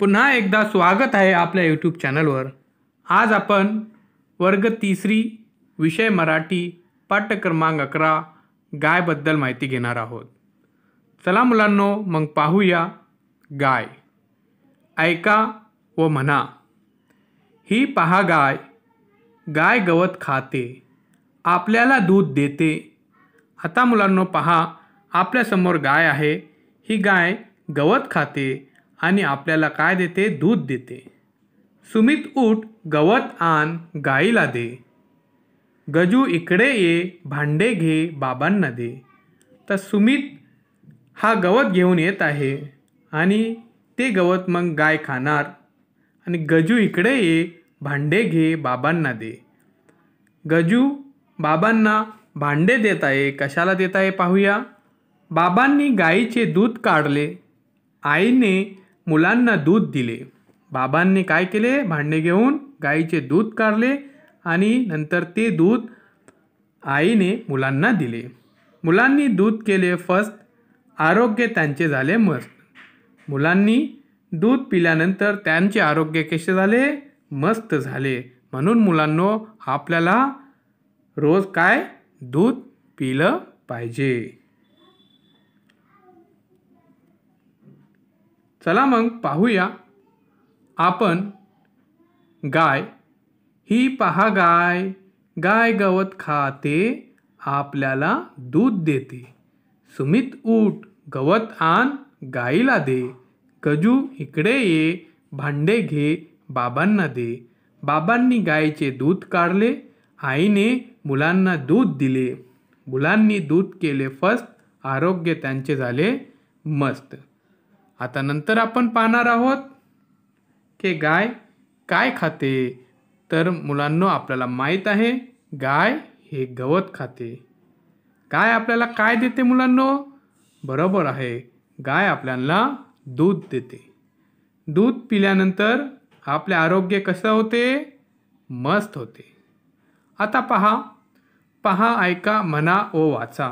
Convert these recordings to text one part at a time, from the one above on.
पुन्हा एकदा स्वागत आहे आपल्या यूट्यूब चॅनलवर आज आपण वर्ग तिसरी विषय मराठी पाठ्यक्रमांक अकरा गायबद्दल माहिती घेणार आहोत चला मुलांनो मग पाहूया गाय ऐका व म्हणा ही पहा गाय गाय गवत खाते आपल्याला दूध देते आता मुलांनो पहा आपल्यासमोर गाय आहे ही गाय गवत खाते आणि आपल्याला काय देते दूध देते सुमित उठ गवत आण गाईला दे गजू इकडे ये भांडे घे बाबांना दे तर सुमित हा गवत घेऊन येत आहे आणि ते गवत मग गाय खाणार आणि गजू इकडे ये भांडे घे बाबांना दे गजू बाबांना भांडे देत आहे कशाला देत आहे पाहूया बाबांनी गायीचे दूध काढले आईने मुलांना दूध दिले बाबांनी काय केले भांडे घेऊन गाईचे दूध काढले आणि नंतर ते दूध आईने मुलांना दिले मुलांनी दूध केले फस्त आरोग्य त्यांचे झाले मस्त मुलांनी दूध पिल्यानंतर त्यांचे आरोग्य कसे झाले मस्त झाले म्हणून मुलांनो आपल्याला रोज काय दूध पिलं पाहिजे चला मग पाहूया आपण गाय ही पहा गाय गाय गवत खाते आपल्याला दूध देते सुमित उठ गवत आण गाईला दे कजू इकडे ये भांडे घे बाबांना दे बाबांनी गायीचे दूध काढले आईने मुलांना दूध दिले मुलांनी दूध केले फस्त आरोग्य त्यांचे झाले मस्त आता नंतर आपण पाहणार आहोत की गाय काय खाते तर मुलांनो आपल्याला माहीत आहे गाय हे गवत खाते गाय आपल्याला काय देते मुलांनो बरोबर आहे गाय आपल्याला दूध देते दूध पिल्यानंतर आपले आरोग्य कसं होते मस्त होते आता पहा पहा ऐका म्हणा ओ वाचा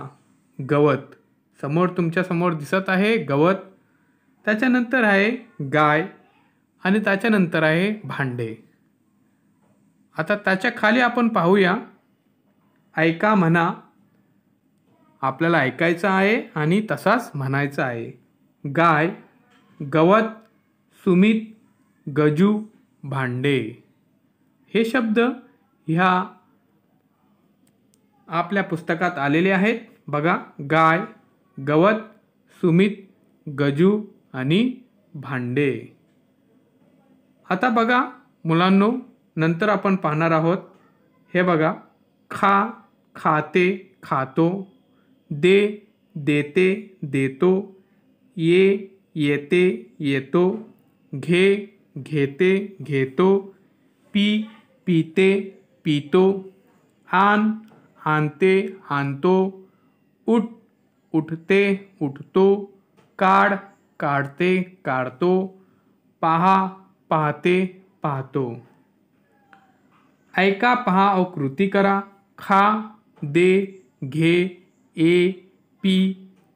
गवत समोर तुमच्यासमोर दिसत आहे गवत त्याच्यानंतर आहे गाय आणि त्याच्यानंतर आहे भांडे आता त्याच्या खाली आपण पाहूया ऐका म्हणा आपल्याला ऐकायचं आहे आणि तसाच म्हणायचं आहे गाय गवत सुमित गजू भांडे हे शब्द ह्या आपल्या पुस्तकात आलेले आहेत बघा गाय गवत सुमित गजू आणि भांडे आता बघा मुलांनो नंतर आपण पाहणार आहोत हे बघा खा खाते खातो दे देते देतो ये येते येतो घे घेते घेतो पी पीते पितो आण आणते आणतो उठ उठते उठतो काढ काढते काढतो पहा पाहते पाहतो ऐका पहा व कृती करा खा दे घे ए पी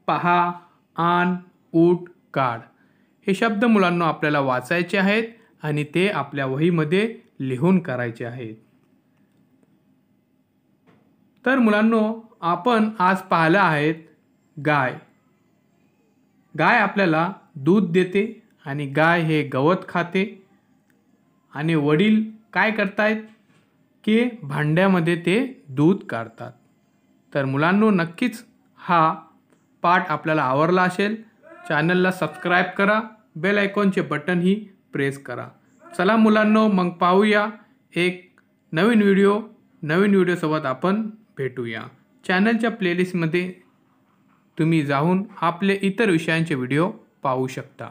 पहा आण ऊट काढ हे शब्द मुलांना आपल्याला वाचायचे आहेत आणि ते आपल्या वहीमध्ये लिहून करायचे आहेत तर मुलांनो आपण आज पाहिलं आहेत गाय गाय आपल्याला दूध देते आणि गाय हे गवत खाते आणि वडील काय करतायत की भांड्यामध्ये ते दूध काढतात तर मुलांनो नक्कीच हा पाठ आपल्याला आवडला असेल चॅनलला सबस्क्राईब करा बेल आयकॉनचे बटनही प्रेस करा चला मुलांनो मग पाहूया एक नवीन व्हिडिओ नवीन व्हिडिओसोबत आपण भेटूया चॅनलच्या प्लेलिस्टमध्ये तुम्ही जाऊन आपले इतर विषयांचे व्हिडिओ पाहू शकता